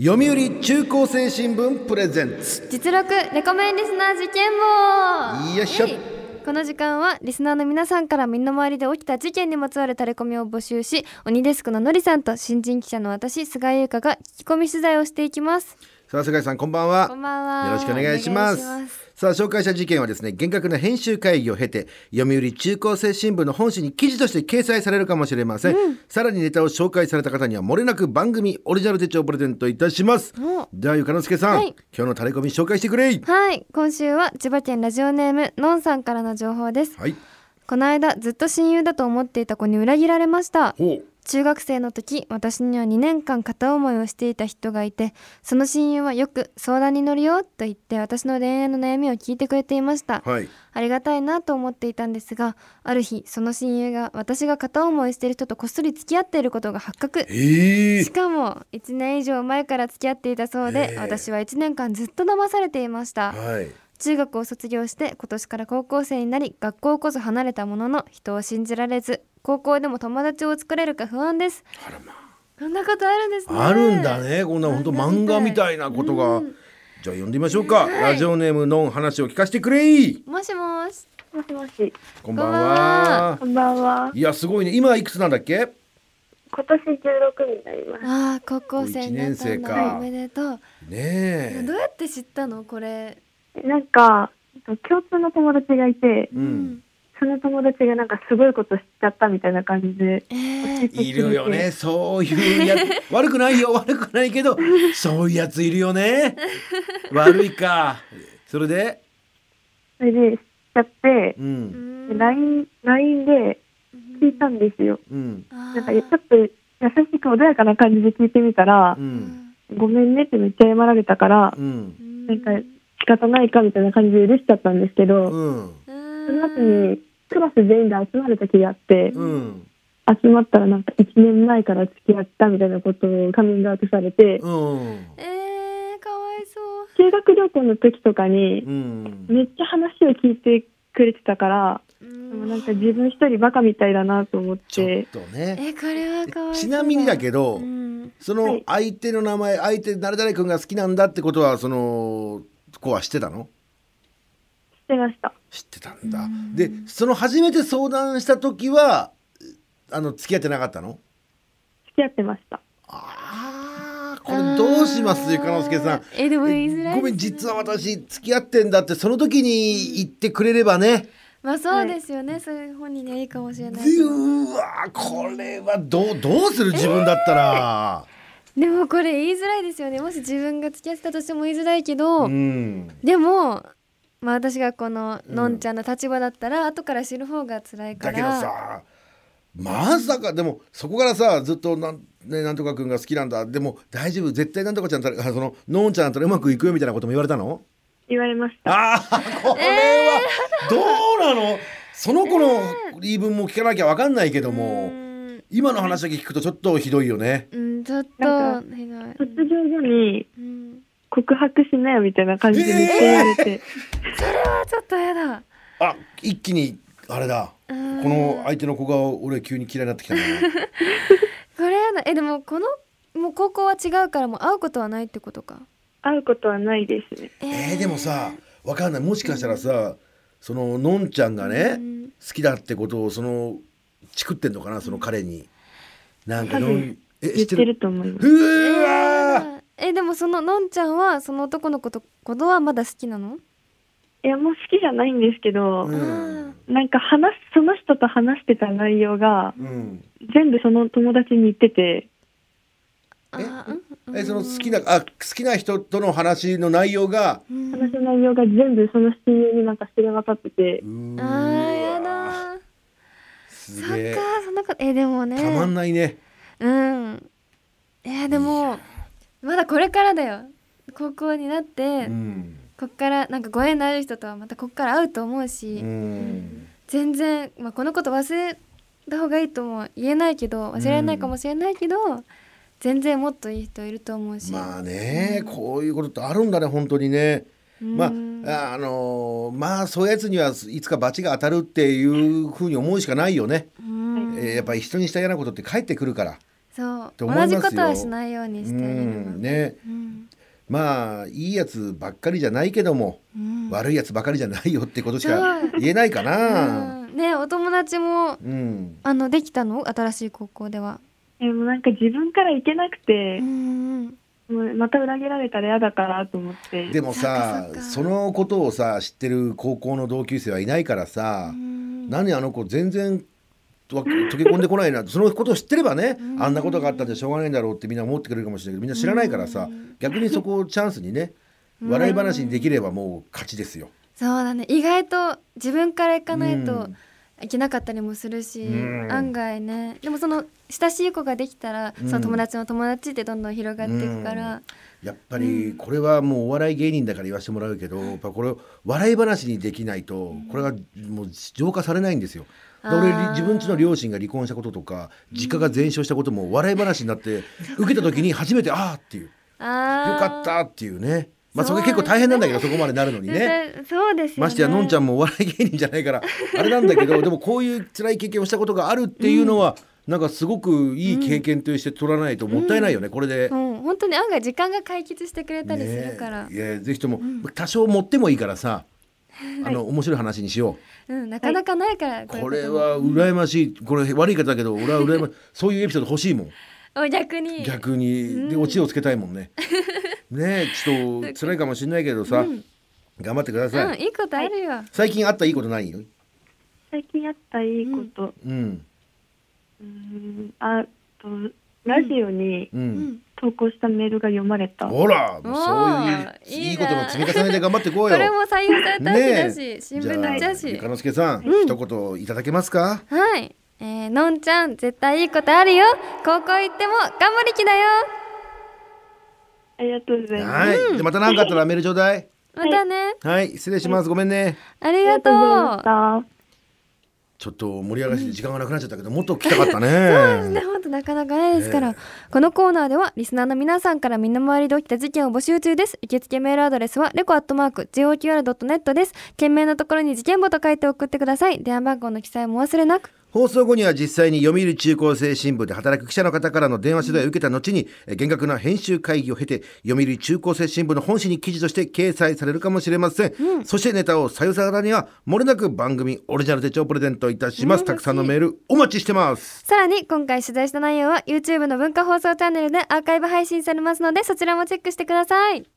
読売中高生新聞プレゼンツ実録レコメンリスナー事件簿よしこの時間はリスナーの皆さんから身の回りで起きた事件にまつわるタレコミを募集し鬼デスクののりさんと新人記者の私菅井優香が聞き込み取材をしていきますさあ菅井さんこんばんはこんばんはよろしくお願いしますさあ紹介した事件はですね厳格な編集会議を経て読売中高生新聞の本誌に記事として掲載されるかもしれません、うん、さらにネタを紹介された方にはもれなく番組オリジナル手帳をプレゼントいたしますじゃあゆかのすけさん、はい、今日のタレコミ紹介してくれはい今週は千葉県ラジオネームのんさんからの情報です、はい、この間ずっと親友だと思っていた子に裏切られましたほう。中学生の時私には2年間片思いをしていた人がいてその親友はよく相談に乗るよと言って私の恋愛の悩みを聞いてくれていました、はい、ありがたいなと思っていたんですがある日その親友が私が片思いしている人とこっそり付き合っていることが発覚、えー、しかも1年以上前から付き合っていたそうで、えー、私は1年間ずっと騙されていました、はい中学を卒業して今年から高校生になり学校こそ離れたものの人を信じられず高校でも友達を作れるか不安ですあらまあこんなことあるんです、ね、あるんだねこんな本当漫画みたいなことが、じゃあ読んでみましょうか、はい、ラジオネームの話を聞かせてくれもしもしもしもしこんばんはこんばんはいやすごいね今いくつなんだっけ今年十六になります。ああ、高校生一年生か。おめでとう。ねえ。どうやって知ったの、これ。なんか、共通の友達がいて、うん、その友達がなんかすごいことしちゃったみたいな感じで、えー、いるよねそういうや 悪くないよ悪くないけどそういうやついるよね悪いかそれでそれでしちゃって、うん、LINE, l i で聞いたんですよ、うん、なんかちょっと優しく穏やかな感じで聞いてみたら、うん、ごめんねってめっちゃ謝られたから、うん、なんか仕方ないかみたいな感じで許しちゃったんですけど、その後にクラス全員で集まる時があって、うん、集まったらなんか1年前から付き合ったみたいなことをカミングアウトされて、うん、えー、かわいそう修学旅行の時とかに、うん、めっちゃ話を聞いてくれてたから、うん、でもなんか自分一人バカみたいだなと思ってちょっとねえこれはかわいちなみにだけど、うん、その相手の名前相手誰々君が好きなんだってことはその子は知ってたのってました知ってたんだでその初めて相談した時はあの付き合ってなかったの付き合ってましたああこれどうしますゆかのすけさんえでも言いづらい、ね、ごめん実は私付き合ってんだってその時に言ってくれればねまあそうですよね、はい、そういう本人にいいかもしれないうわこれはどうどうする自分だったら、えー、でもこれ言いづらいですよねもし自分が付き合ってたとしても言いづらいけど、うん、でもまあ私がこののんちゃんの立場だったら後から知る方が辛いから、だけどさまさかでもそこからさずっとなん,、ね、なんとか君が好きなんだでも大丈夫絶対なんとかちゃんそののんちゃんたらうまくいくよみたいなことも言われたの言われましたああこれはどうなの、その子の言い分も聞かなきゃ分かんないけども、えー、今の話だけ聞くとちょっとひどいよね。うん、ちょっと卒業後に告白しなよみたいな感じで言われて、それはちょっとやだあ一気にあれだこの相手の子が俺急に嫌いになってきたな これやだえでもこのもう高校は違うからもう会うことはないってことか会うことはないですねえー、でもさわかんないもしかしたらさ、そののんちゃんがね、うん好きだってことをそのチクってんのかなその彼になんかのんえ言ってると思いますえーえでもそののんちゃんはその男の子とことはまだ好きなのいやもう好きじゃないんですけど、うん、なんか話その人と話してた内容が、うん、全部その友達に言っててえ、うん、えその好きなあ好きな人との話の内容が、話の内容が全部その親友になんか知れ渡っててあーやだそっかそんなことえでもねたまんないねうんいやでもまだこれからだよ高校になって、うん、こっからなんかご縁のある人とはまたこっから会うと思うし、うん、全然、まあ、このこと忘れた方がいいとも言えないけど忘れられないかもしれないけど、全然もっといい人いると思うしまあね、こういうことってあるんだね本当にね。まああのー、まあそういうやつにはいつか罰が当たるっていうふうに思うしかないよね、えー、やっぱり人にした嫌なことって返ってくるから、そう同じことはしないようにしているね、まあいいやつばっかりじゃないけども、うん、悪いやつばかりじゃないよってことしか言えないかな、うん、ねお友達も、あのできたの新しい高校ではえもうなんか自分から行けなくて、また裏切られたら嫌だからと思ってでもさそのことをさ知ってる高校の同級生はいないからさ、何あの子全然溶け込んでこないなそのことを知ってればねあんなことがあったんでしょうがないんだろうってみんな思ってくれるかもしれないけどみんな知らないからさ逆にそこをチャンスにね笑い話にできればもう勝ちですよ。そうだね意外と自分から行かないと、うんいけなかったりもするし、案外ねでもその親しい子ができたら、その友達の友達ってどんどん広がっていくから、やっぱりこれはもうお笑い芸人だから言わせてもらうけど、やっぱこれ笑い話にできないとこれはもう浄化されないんですよ。俺自分ちの両親が離婚したこととか実家が全焼したことも笑い話になって受けた時に初めてああっていうよかったっていうね。まあそれ結構大変なんだけど、そこまでなるのにね。そうです、ね、ましてやのんちゃんもお笑い芸人じゃないから あれなんだけどでもこういう辛い経験をしたことがあるっていうのは、うん、なんかすごくいい経験として取らないともったいないよね、うん、これで、うん、本当に案外時間が解決してくれたりするから、ね、いやぜひとも、多少持ってもいいからさあの面白い話にしよう、うん、なかなかないから、はい、これは羨ましいこれ悪い方だけど俺は羨ましいそういうエピソード欲しいもん 逆に逆にでオチをつけたいもんね ねちょっと辛いかもしれないけどさ、頑張ってください、うん、いいことあるよ、最近あったいいことないよ最近あったいいことうんうんあとラジオに、うん、投稿したメールが読まれた。ほら、そういういいことの積み重ねで頑張ってこうよ。これも採用されたわけだし、新聞載ったし。かのすけさん、うん、一言いただけますか。はい、えー、のんちゃん、絶対いいことあるよ。高校行っても頑張りきだよ。ありがとうございます。はい、でまた何かあったらメールちょうだい。またね。はい、失礼します。ごめんね。ありがとう。ちょっと盛り上がり時間がなくなっちゃったけど、もっと聞きたかったね。そうですね、本当なかなかないですから、このコーナーではリスナーの皆さんから身の回りで起きた事件を募集中です。受付メールアドレスはレコアットマーク JOQR.net です。件名のところに事件簿と書いて送ってください。電話番号の記載も忘れなく。放送後には実際に読売中高生新聞で働く記者の方からの電話取材を受けた後に厳格な編集会議を経て読売中高生新聞の本誌に記事として掲載されるかもしれません、うん、そしてネタをさよさらにはもれなく番組オリジナル手帳プレゼントいたしますたくさんのメールお待ちしてますさらに今回取材した内容は YouTube の文化放送チャンネルでアーカイブ配信されますのでそちらもチェックしてください